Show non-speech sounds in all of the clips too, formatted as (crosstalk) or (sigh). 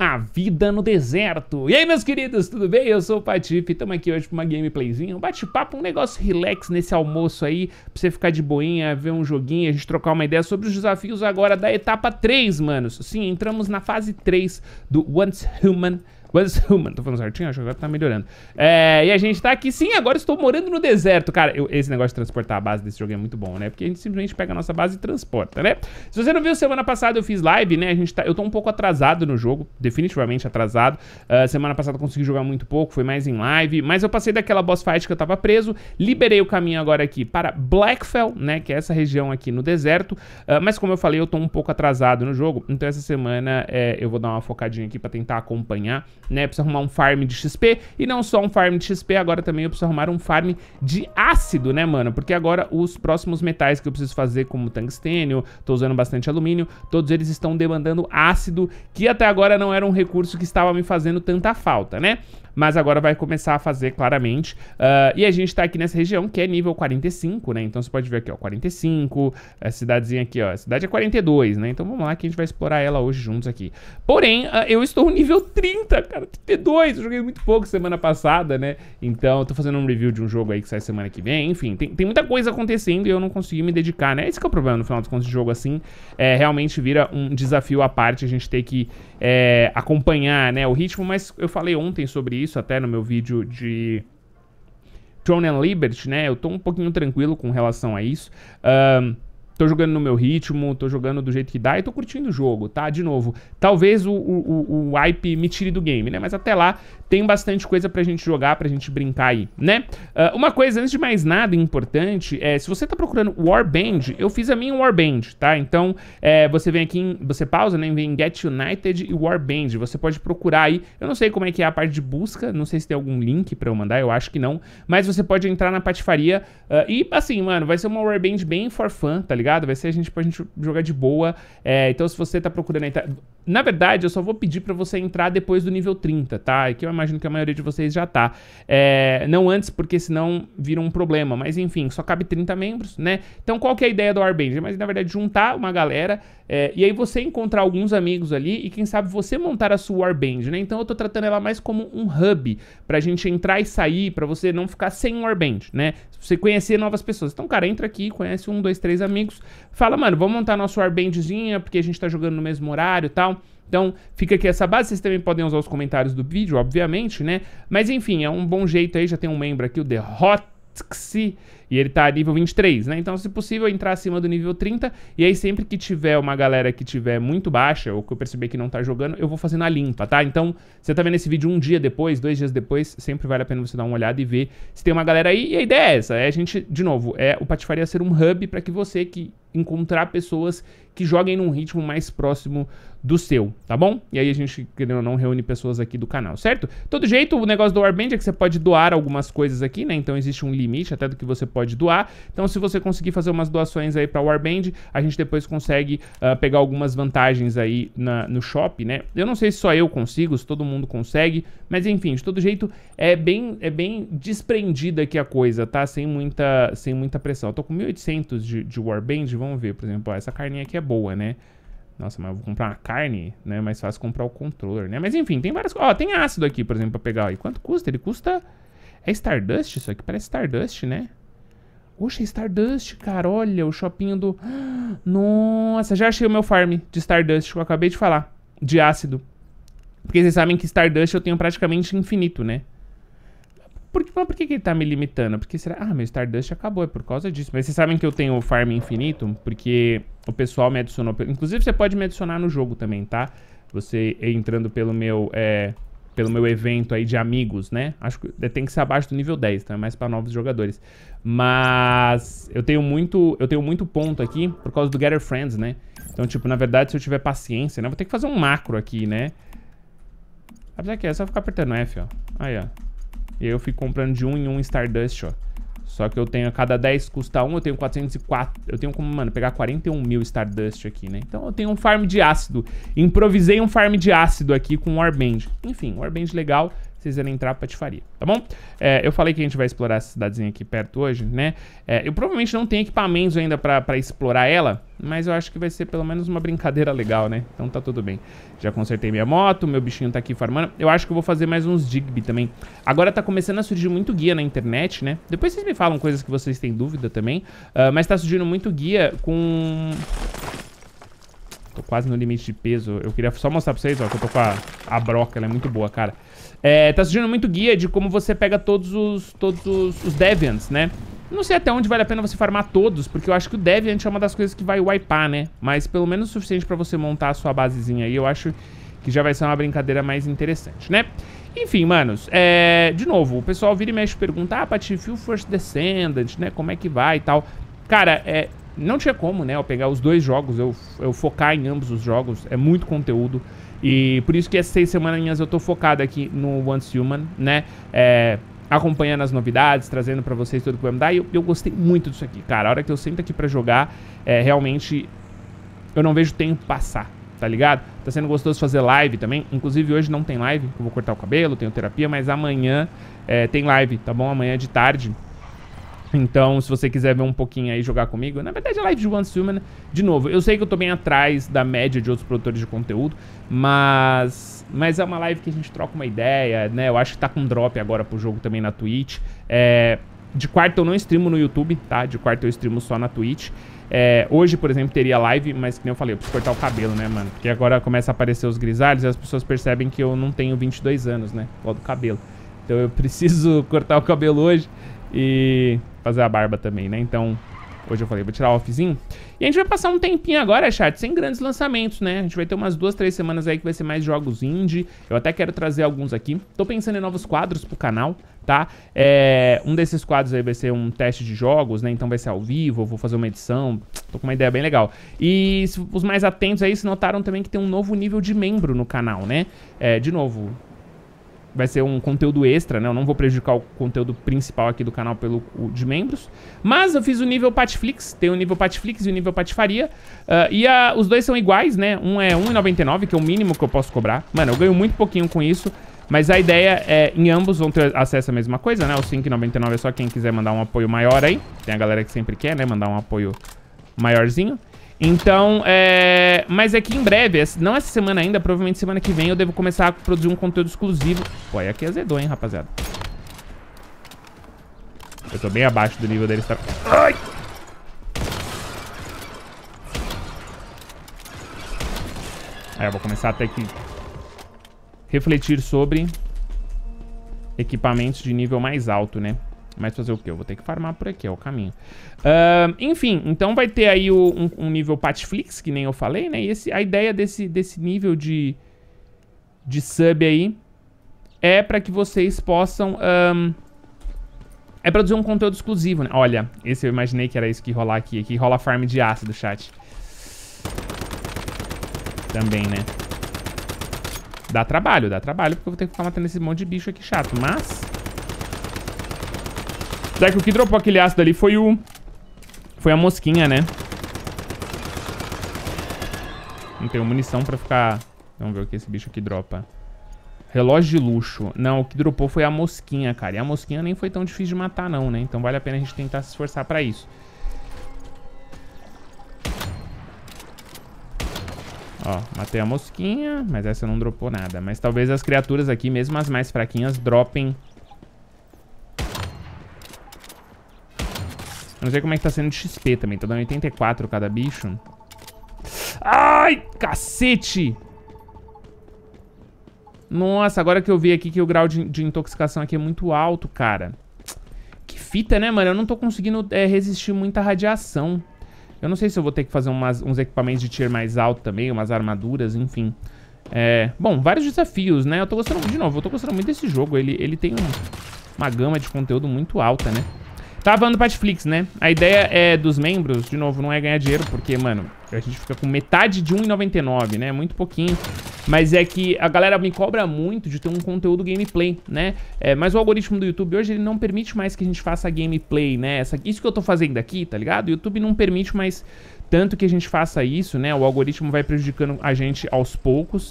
A Vida no Deserto. E aí, meus queridos, tudo bem? Eu sou o Patife, estamos aqui hoje para uma gameplayzinha, um bate-papo, um negócio relax nesse almoço aí, pra você ficar de boinha, ver um joguinho, a gente trocar uma ideia sobre os desafios agora da etapa 3, manos. Sim, entramos na fase 3 do Once Human Was Human. (laughs) Tô falando certinho? Acho que agora tá melhorando. É, e a gente tá aqui. Sim, agora estou morando no deserto. Cara, eu, esse negócio de transportar a base desse jogo é muito bom, né? Porque a gente simplesmente pega a nossa base e transporta, né? Se você não viu, semana passada eu fiz live, né? A gente tá, eu tô um pouco atrasado no jogo. Definitivamente atrasado. Uh, semana passada eu consegui jogar muito pouco. Foi mais em live. Mas eu passei daquela boss fight que eu tava preso. Liberei o caminho agora aqui para Blackfell, né? Que é essa região aqui no deserto. Uh, mas como eu falei, eu tô um pouco atrasado no jogo. Então essa semana é, eu vou dar uma focadinha aqui pra tentar acompanhar né? preciso arrumar um farm de XP. E não só um farm de XP, agora também eu preciso arrumar um farm de ácido, né, mano? Porque agora os próximos metais que eu preciso fazer, como tungstênio, tô usando bastante alumínio, todos eles estão demandando ácido, que até agora não era um recurso que estava me fazendo tanta falta, né? mas agora vai começar a fazer claramente. Uh, e a gente tá aqui nessa região que é nível 45, né? Então você pode ver aqui, ó, 45, a cidadezinha aqui, ó, a cidade é 42, né? Então vamos lá que a gente vai explorar ela hoje juntos aqui. Porém, uh, eu estou no nível 30, cara. Cara, T2, eu joguei muito pouco semana passada, né? Então, eu tô fazendo um review de um jogo aí que sai semana que vem. Enfim, tem, tem muita coisa acontecendo e eu não consegui me dedicar, né? Esse é o problema, no final dos contos, de jogo assim. É, realmente vira um desafio à parte a gente ter que é, acompanhar, né? O ritmo, mas eu falei ontem sobre isso até no meu vídeo de... Throne and Liberty, né? Eu tô um pouquinho tranquilo com relação a isso. Um, tô jogando no meu ritmo, tô jogando do jeito que dá e tô curtindo o jogo, tá? De novo, talvez o, o, o hype me tire do game, né? Mas até lá tem bastante coisa pra gente jogar, pra gente brincar aí, né? Uh, uma coisa, antes de mais nada, importante, é se você tá procurando Warband, eu fiz a minha Warband, tá? Então, é, você vem aqui, em, você pausa, né? Vem em Get United e Warband. Você pode procurar aí, eu não sei como é que é a parte de busca, não sei se tem algum link pra eu mandar, eu acho que não. Mas você pode entrar na patifaria uh, e, assim, mano, vai ser uma Warband bem for fun, tá ligado? ligado? Vai ser a gente pra gente jogar de boa. É, então, se você tá procurando entrar. Na verdade, eu só vou pedir para você entrar depois do nível 30, tá? Que eu imagino que a maioria de vocês já tá. É, não antes, porque senão vira um problema. Mas enfim, só cabe 30 membros, né? Então, qual que é a ideia do Arband? Mas na verdade, juntar uma galera é, e aí você encontrar alguns amigos ali e quem sabe você montar a sua warband, né? Então eu tô tratando ela mais como um hub pra gente entrar e sair, pra você não ficar sem warband, né? Você conhecer novas pessoas. Então, cara, entra aqui, conhece um, dois, três amigos, fala, mano, vamos montar nosso warbandzinha porque a gente tá jogando no mesmo horário e tal. Então, fica aqui essa base. Vocês também podem usar os comentários do vídeo, obviamente, né? Mas enfim, é um bom jeito aí. Já tem um membro aqui, o The Hot e ele tá nível 23, né? Então, se possível, entrar acima do nível 30. E aí, sempre que tiver uma galera que tiver muito baixa, ou que eu perceber que não tá jogando, eu vou fazendo a limpa, tá? Então, você tá vendo esse vídeo um dia depois, dois dias depois, sempre vale a pena você dar uma olhada e ver se tem uma galera aí. E a ideia é essa, é a gente, de novo, é o Patifaria ser um hub para que você que encontrar pessoas que joguem num ritmo mais próximo do seu, tá bom? E aí a gente, querendo ou não, reúne pessoas aqui do canal, certo? Todo jeito, o negócio do Warband é que você pode doar algumas coisas aqui, né? Então existe um limite até do que você pode doar. Então se você conseguir fazer umas doações aí pra Warband, a gente depois consegue uh, pegar algumas vantagens aí na, no shop, né? Eu não sei se só eu consigo, se todo mundo consegue, mas enfim, de todo jeito é bem, é bem desprendida aqui a coisa, tá? Sem muita, sem muita pressão. Eu tô com 1.800 de, de Warband, vamos ver, por exemplo, ó, essa carninha aqui é boa, né? Nossa, mas eu vou comprar uma carne, né? É mais fácil comprar o controller, né? Mas enfim, tem várias... Ó, tem ácido aqui, por exemplo, pra pegar. E quanto custa? Ele custa... É Stardust isso aqui? Parece Stardust, né? Oxe, é Stardust, cara. Olha, o shopping do... (gasps) Nossa, já achei o meu farm de Stardust que eu acabei de falar. De ácido. Porque vocês sabem que Stardust eu tenho praticamente infinito, né? Por, mas por que, que ele tá me limitando? Porque será... Ah, meu Stardust acabou, é por causa disso. Mas vocês sabem que eu tenho o farm infinito? Porque o pessoal me adicionou... Inclusive, você pode me adicionar no jogo também, tá? Você entrando pelo meu... É, pelo meu evento aí de amigos, né? Acho que tem que ser abaixo do nível 10, então tá? é mais para novos jogadores. Mas eu tenho muito, eu tenho muito ponto aqui por causa do Gather Friends, né? Então, tipo, na verdade, se eu tiver paciência, né? Vou ter que fazer um macro aqui, né? Apesar que é só ficar apertando F, ó. Aí, ó. E aí eu fico comprando de um em um Stardust, ó. Só que eu tenho a cada 10 custa 1, eu tenho 404. Eu tenho como, mano, pegar 41 mil Stardust aqui, né? Então eu tenho um farm de ácido. Improvisei um farm de ácido aqui com um Warband. Enfim, Warband legal vocês irem entrar pra faria tá bom? É, eu falei que a gente vai explorar essa cidadezinha aqui perto hoje, né? É, eu provavelmente não tenho equipamentos ainda pra, pra explorar ela, mas eu acho que vai ser pelo menos uma brincadeira legal, né? Então tá tudo bem. Já consertei minha moto, meu bichinho tá aqui farmando. Eu acho que eu vou fazer mais uns Digby também. Agora tá começando a surgir muito guia na internet, né? Depois vocês me falam coisas que vocês têm dúvida também. Uh, mas tá surgindo muito guia com... Tô quase no limite de peso. Eu queria só mostrar pra vocês, ó, que eu tô com a, a broca. Ela é muito boa, cara. É, tá surgindo muito guia de como você pega todos os, todos os, os Deviants, né? Não sei até onde vale a pena você farmar todos, porque eu acho que o Deviant é uma das coisas que vai wipear, né? Mas pelo menos o suficiente pra você montar a sua basezinha aí, eu acho que já vai ser uma brincadeira mais interessante, né? Enfim, manos, é... de novo, o pessoal vira e mexe pergunta, ah, Pati, Feel First Descendant, né, como é que vai e tal. Cara, é... não tinha como, né, eu pegar os dois jogos, eu, eu focar em ambos os jogos, é muito conteúdo, e por isso que essas seis semanas eu tô focado aqui no Once Human, né? É, acompanhando as novidades, trazendo para vocês tudo que vai mudar. E eu, eu, gostei muito disso aqui, cara. A hora que eu sento aqui para jogar, é, realmente eu não vejo tempo passar, tá ligado? Tá sendo gostoso fazer live também. Inclusive hoje não tem live, eu vou cortar o cabelo, tenho terapia, mas amanhã é, tem live, tá bom? Amanhã de tarde. Então, se você quiser ver um pouquinho aí jogar comigo, na verdade é live de One Human, de novo, eu sei que eu tô bem atrás da média de outros produtores de conteúdo, mas mas é uma live que a gente troca uma ideia, né? Eu acho que tá com drop agora pro jogo também na Twitch. É, de quarta eu não streamo no YouTube, tá? De quarta eu streamo só na Twitch. É, hoje, por exemplo, teria live, mas que nem eu falei, eu preciso cortar o cabelo, né, mano? Porque agora começa a aparecer os grisalhos e as pessoas percebem que eu não tenho 22 anos, né? Por do cabelo. Então eu preciso (laughs) cortar o cabelo hoje e fazer a barba também, né? Então, hoje eu falei, vou tirar o offzinho. E a gente vai passar um tempinho agora, chat, sem grandes lançamentos, né? A gente vai ter umas duas, três semanas aí que vai ser mais jogos indie. Eu até quero trazer alguns aqui. Tô pensando em novos quadros pro canal, tá? É, um desses quadros aí vai ser um teste de jogos, né? Então vai ser ao vivo, eu vou fazer uma edição. Tô com uma ideia bem legal. E os mais atentos aí se notaram também que tem um novo nível de membro no canal, né? É, de novo, vai ser um conteúdo extra, né? Eu não vou prejudicar o conteúdo principal aqui do canal pelo de membros. Mas eu fiz o nível Patflix, tem o nível Patflix e o nível Patifaria. Uh, e a, os dois são iguais, né? Um é 1,99, que é o mínimo que eu posso cobrar. Mano, eu ganho muito pouquinho com isso. Mas a ideia é, em ambos vão ter acesso à mesma coisa, né? O 5,99 é só quem quiser mandar um apoio maior aí. Tem a galera que sempre quer, né? Mandar um apoio maiorzinho. Então, é... Mas é que em breve, não essa semana ainda, provavelmente semana que vem eu devo começar a produzir um conteúdo exclusivo. Pô, aí é aqui é azedou, hein, rapaziada. Eu tô bem abaixo do nível deles. Tá... Ai! Aí eu vou começar até que... Refletir sobre equipamentos de nível mais alto, né? Mas fazer o quê? Eu vou ter que farmar por aqui, é o caminho. Uh, enfim, então vai ter aí o, um, um, nível Patflix, que nem eu falei, né? E esse, a ideia desse, desse nível de, de sub aí é para que vocês possam... Um, é produzir um conteúdo exclusivo, né? Olha, esse eu imaginei que era isso que rolar aqui. Aqui rola farm de ácido, chat. Também, né? Dá trabalho, dá trabalho, porque eu vou ter que ficar matando esse monte de bicho aqui chato, mas... Será que o que dropou aquele ácido ali foi o... Foi a mosquinha, né? Não tenho munição pra ficar... Vamos ver o que esse bicho aqui dropa. Relógio de luxo. Não, o que dropou foi a mosquinha, cara. E a mosquinha nem foi tão difícil de matar, não, né? Então vale a pena a gente tentar se esforçar pra isso. Ó, matei a mosquinha, mas essa não dropou nada. Mas talvez as criaturas aqui, mesmo as mais fraquinhas, dropem Eu não sei como é que tá sendo de XP também. Tá dando 84 cada bicho. Ai, cacete! Nossa, agora que eu vi aqui que o grau de, de intoxicação aqui é muito alto, cara. Que fita, né, mano? Eu não tô conseguindo é, resistir muita radiação. Eu não sei se eu vou ter que fazer umas, uns equipamentos de tier mais alto também, umas armaduras, enfim. É, bom, vários desafios, né? Eu tô gostando, de novo, eu tô gostando muito desse jogo. Ele, ele tem um, uma gama de conteúdo muito alta, né? Tava falando pra Netflix, né? A ideia é dos membros, de novo, não é ganhar dinheiro, porque, mano, a gente fica com metade de 1,99, né? Muito pouquinho. Mas é que a galera me cobra muito de ter um conteúdo gameplay, né? É, mas o algoritmo do YouTube hoje, ele não permite mais que a gente faça gameplay, né? Essa, isso que eu tô fazendo aqui, tá ligado? O YouTube não permite mais tanto que a gente faça isso, né? O algoritmo vai prejudicando a gente aos poucos.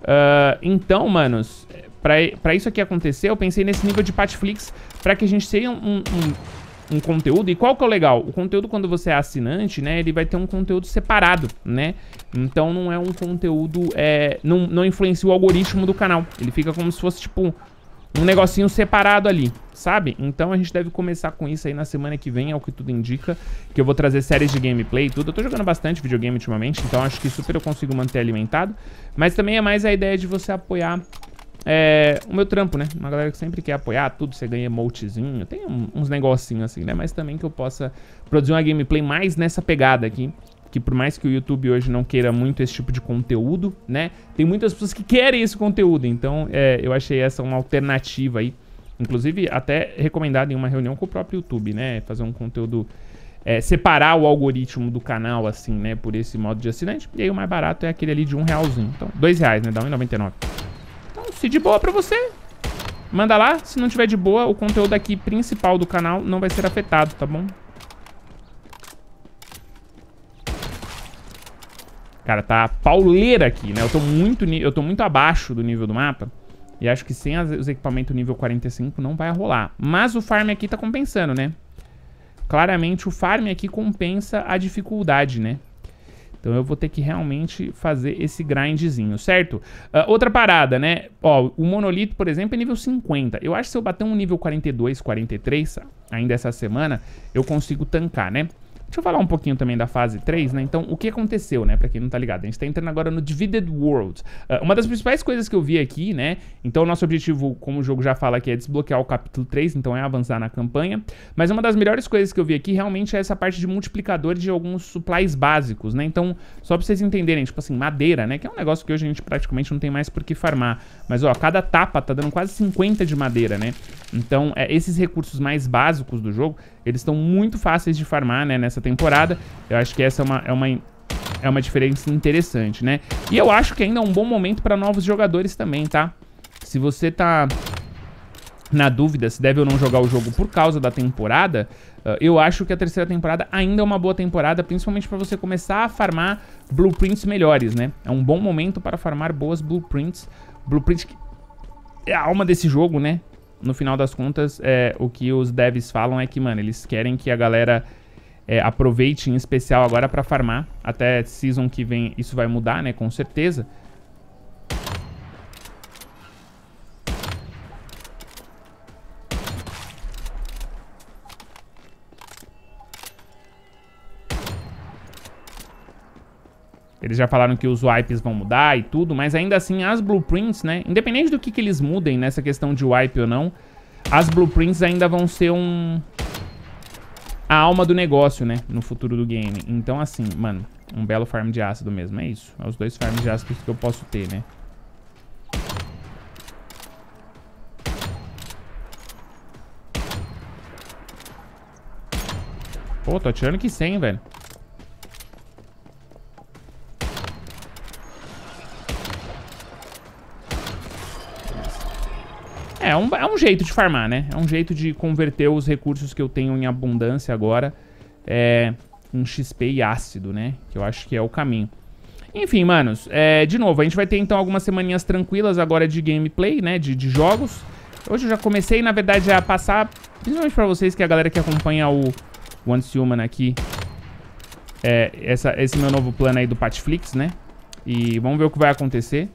Uh, então, manos, para isso aqui acontecer, eu pensei nesse nível de Patflix para que a gente seja um, um um conteúdo. E qual que é o legal? O conteúdo, quando você é assinante, né, ele vai ter um conteúdo separado, né? Então não é um conteúdo, é, não, não influencia o algoritmo do canal. Ele fica como se fosse, tipo, um negocinho separado ali, sabe? Então a gente deve começar com isso aí na semana que vem, é o que tudo indica, que eu vou trazer séries de gameplay e tudo. Eu tô jogando bastante videogame ultimamente, então acho que super eu consigo manter alimentado. Mas também é mais a ideia de você apoiar é, o meu trampo, né? Uma galera que sempre quer apoiar tudo, você ganha emotezinho, tem um, uns negocinhos assim, né? Mas também que eu possa produzir uma gameplay mais nessa pegada aqui. Que por mais que o YouTube hoje não queira muito esse tipo de conteúdo, né? Tem muitas pessoas que querem esse conteúdo, então é, eu achei essa uma alternativa aí. Inclusive, até recomendado em uma reunião com o próprio YouTube, né? Fazer um conteúdo é, separar o algoritmo do canal, assim, né? Por esse modo de assinante. E aí o mais barato é aquele ali de um realzinho. Então, dois reais, né? Dá R$1,99 se de boa pra você, manda lá. Se não tiver de boa, o conteúdo aqui principal do canal não vai ser afetado, tá bom? Cara, tá pauleira aqui, né? Eu tô muito, eu tô muito abaixo do nível do mapa. E acho que sem as, os equipamentos nível 45 não vai rolar. Mas o farm aqui tá compensando, né? Claramente o farm aqui compensa a dificuldade, né? Então eu vou ter que realmente fazer esse grindzinho, certo? Uh, outra parada, né? Ó, o monolito, por exemplo, é nível 50. Eu acho que se eu bater um nível 42, 43 ainda essa semana, eu consigo tancar, né? Deixa eu falar um pouquinho também da fase 3, né? Então, o que aconteceu, né? Pra quem não tá ligado, a gente tá entrando agora no Divided World. Uh, uma das principais coisas que eu vi aqui, né? Então, nosso objetivo, como o jogo já fala aqui, é desbloquear o capítulo 3, então é avançar na campanha. Mas uma das melhores coisas que eu vi aqui realmente é essa parte de multiplicador de alguns supplies básicos, né? Então, só pra vocês entenderem, tipo assim, madeira, né? Que é um negócio que hoje a gente praticamente não tem mais por que farmar. Mas, ó, cada tapa tá dando quase 50 de madeira, né? Então, é, esses recursos mais básicos do jogo, eles estão muito fáceis de farmar, né? Nessa temporada. Eu acho que essa é uma, é uma, é uma diferença interessante, né? E eu acho que ainda é um bom momento para novos jogadores também, tá? Se você tá na dúvida se deve ou não jogar o jogo por causa da temporada, eh, eu acho que a terceira temporada ainda é uma boa temporada, principalmente para você começar a farmar blueprints melhores, né? É um bom momento para farmar boas blueprints, blueprint que é a alma desse jogo, né? No final das contas, é, o que os devs falam é que, mano, eles querem que a galera é, aproveite em especial agora para farmar. Até season que vem isso vai mudar, né? Com certeza. Eles já falaram que os wipes vão mudar e tudo, mas ainda assim as blueprints, né? Independente do que, que eles mudem nessa questão de wipe ou não, as blueprints ainda vão ser um, a alma do negócio, né? No futuro do game. Então, assim, mano, um belo farm de ácido mesmo. É isso. É os dois farms de ácido que eu posso ter, né? Pô, tô atirando que 100, velho. É um, é um jeito de farmar, né? É um jeito de converter os recursos que eu tenho em abundância agora é, em XP e ácido, né? Que eu acho que é o caminho. Enfim, manos, é, de novo, a gente vai ter então algumas semaninhas tranquilas agora de gameplay, né? De, de jogos. Hoje eu já comecei, na verdade, a passar, principalmente pra vocês, que é a galera que acompanha o Once Human aqui, é, essa, esse meu novo plano aí do Patflix, né? E vamos ver o que vai acontecer.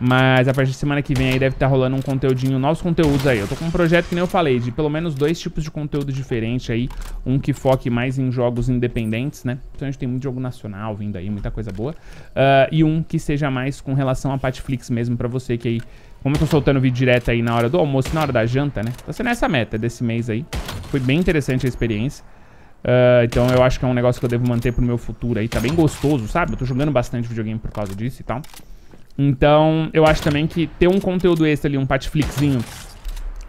Mas a partir de semana que vem aí deve estar tá rolando um conteúdinho, novos conteúdos aí. Eu tô com um projeto que nem eu falei, de pelo menos dois tipos de conteúdo diferente aí. Um que foque mais em jogos independentes, né? Então a gente tem muito jogo nacional vindo aí, muita coisa boa. Uh, e um que seja mais com relação a Patflix mesmo pra você que aí... Como eu tô soltando vídeo direto aí na hora do almoço na hora da janta, né? Tá sendo essa meta desse mês aí. Foi bem interessante a experiência. Uh, então eu acho que é um negócio que eu devo manter pro meu futuro aí. Tá bem gostoso, sabe? Eu tô jogando bastante videogame por causa disso e tal. Então, eu acho também que ter um conteúdo extra ali, um patflixinho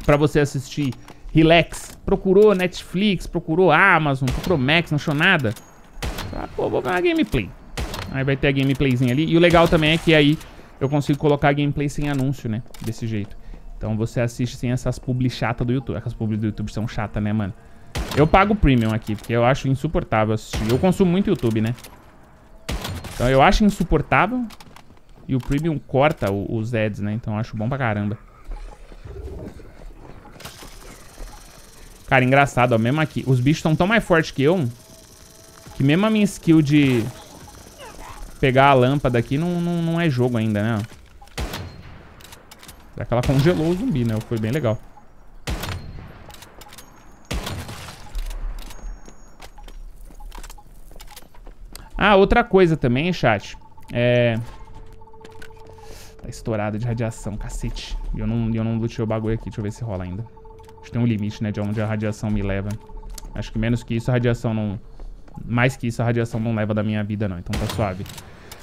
para você assistir, relax, procurou Netflix, procurou Amazon, procurou Max, não achou nada, ah, pô, vou ver gameplay. Aí vai ter a gameplayzinha ali. E o legal também é que aí eu consigo colocar a gameplay sem anúncio, né? Desse jeito. Então você assiste sem essas publi chata do YouTube. Essas publi do YouTube são chata, né, mano? Eu pago premium aqui, porque eu acho insuportável assistir. Eu consumo muito YouTube, né? Então eu acho insuportável, e o Premium corta o, os ads, né? Então acho bom pra caramba. Cara, engraçado, ó. Mesmo aqui. Os bichos estão tão mais fortes que eu. Que mesmo a minha skill de... Pegar a lâmpada aqui não, não, não é jogo ainda, né? Será é que ela congelou o zumbi, né? Foi bem legal. Ah, outra coisa também, chat. É... Tá de radiação, cacete. E eu não, eu não lutei o bagulho aqui, deixa eu ver se rola ainda. Acho que tem um limite, né, de onde a radiação me leva. Acho que menos que isso a radiação não... Mais que isso a radiação não leva da minha vida, não. Então tá suave.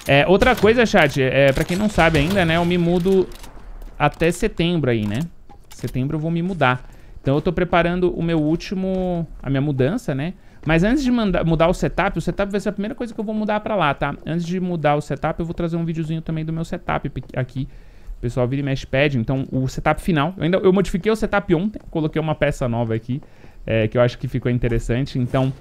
É, outra coisa, chat, é, pra quem não sabe ainda, né, eu me mudo até setembro aí, né? Setembro eu vou me mudar. Então eu estou preparando o meu último, a minha mudança, né? Mas antes de mudar o setup, o setup vai ser a primeira coisa que eu vou mudar para lá, tá? Antes de mudar o setup, eu vou trazer um videozinho também do meu setup aqui. O pessoal vira e mexe pede. Então, o setup final. Eu, ainda, eu modifiquei o setup ontem, coloquei uma peça nova aqui, é, que eu acho que ficou interessante. Então,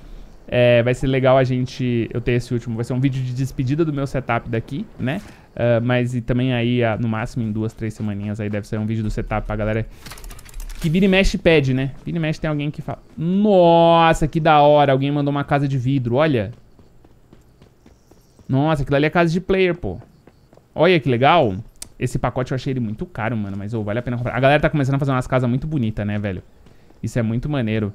é, vai ser legal a gente. Eu ter esse último. Vai ser um vídeo de despedida do meu setup daqui, né? Uh, mas e também aí, ah, no máximo em duas, três semaninhas, aí deve ser um vídeo do setup pra galera que vira e mexe pede, né? Vira e mexe tem alguém que fala... Nossa, que da hora. Alguém mandou uma casa de vidro, olha. Nossa, aquilo ali é casa de player, pô. Olha que legal. Esse pacote eu achei ele muito caro, mano. Mas, oh, vale a pena comprar. A galera tá começando a fazer umas casas muito bonitas, né, velho? Isso é muito maneiro.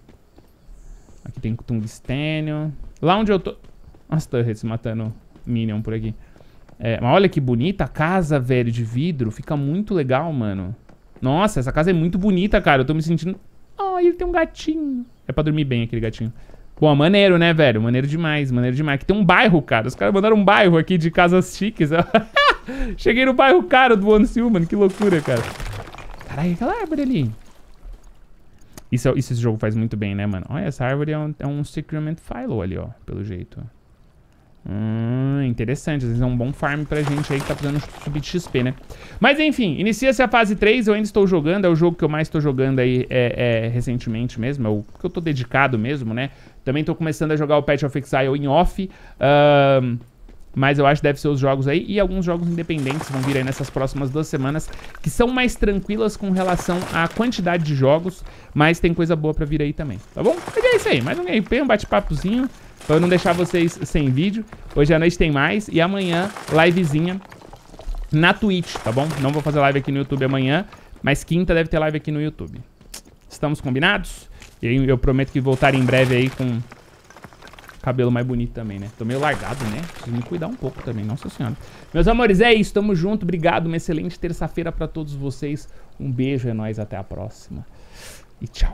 Aqui tem tungstênio. Lá onde eu tô... Nossa, turrets matando Minion por aqui. É, mas olha que bonita a casa, velho, de vidro. Fica muito legal, mano. Nossa, essa casa é muito bonita, cara. Eu tô me sentindo... Ai, ele tem um gatinho. É pra dormir bem aquele gatinho. Pô, maneiro, né, velho? Maneiro demais, maneiro demais. Aqui tem um bairro, cara. Os caras mandaram um bairro aqui de casas chiques. (laughs) Cheguei no bairro caro do One Seal, mano. Que loucura, cara. Caralho, aquela árvore ali. Isso, é, isso esse jogo faz muito bem, né, mano? Olha, essa árvore é um, é um Philo ali, ó. Pelo jeito, Hum, interessante. Às vezes é um bom farm pra gente aí que tá precisando subir de XP, né? Mas enfim, inicia-se a fase 3. Eu ainda estou jogando. É o jogo que eu mais estou jogando aí é, é, recentemente mesmo. É o que eu tô dedicado mesmo, né? Também tô começando a jogar o Patch of Exile em off. Um... Mas eu acho que deve ser os jogos aí. E alguns jogos independentes vão vir aí nessas próximas duas semanas. Que são mais tranquilas com relação à quantidade de jogos. Mas tem coisa boa pra vir aí também, tá bom? Mas é isso aí. Mais um gameplay, um bate-papozinho. Pra eu não deixar vocês sem vídeo. Hoje à noite tem mais. E amanhã, livezinha na Twitch, tá bom? Não vou fazer live aqui no YouTube amanhã. Mas quinta deve ter live aqui no YouTube. Estamos combinados? E eu, eu prometo que voltar em breve aí com cabelo mais bonito também, né? Tô meio largado, né? Preciso me cuidar um pouco também, nossa senhora. Meus amores, é isso. Tamo junto. Obrigado. Uma excelente terça-feira pra todos vocês. Um beijo, é nóis. Até a próxima. E tchau.